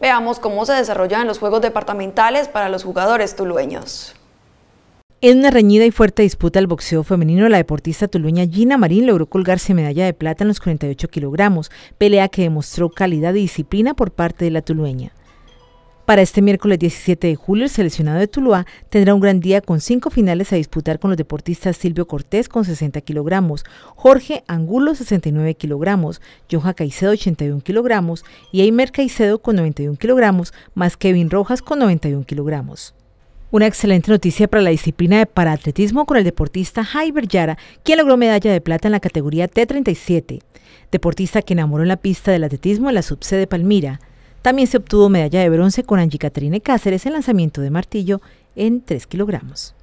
Veamos cómo se desarrollan los juegos departamentales para los jugadores tulueños. En una reñida y fuerte disputa al boxeo femenino, la deportista tulueña Gina Marín logró colgarse medalla de plata en los 48 kilogramos, pelea que demostró calidad y disciplina por parte de la tulueña. Para este miércoles 17 de julio, el seleccionado de Tuluá tendrá un gran día con cinco finales a disputar con los deportistas Silvio Cortés con 60 kilogramos, Jorge Angulo 69 kilogramos, Joja Caicedo 81 kilogramos y Aimer Caicedo con 91 kilogramos, más Kevin Rojas con 91 kilogramos. Una excelente noticia para la disciplina de paraatletismo con el deportista Jaiber Yara, quien logró medalla de plata en la categoría T37. Deportista que enamoró en la pista del atletismo en la subsede Palmira. También se obtuvo medalla de bronce con Angie Caterine Cáceres en lanzamiento de martillo en 3 kilogramos.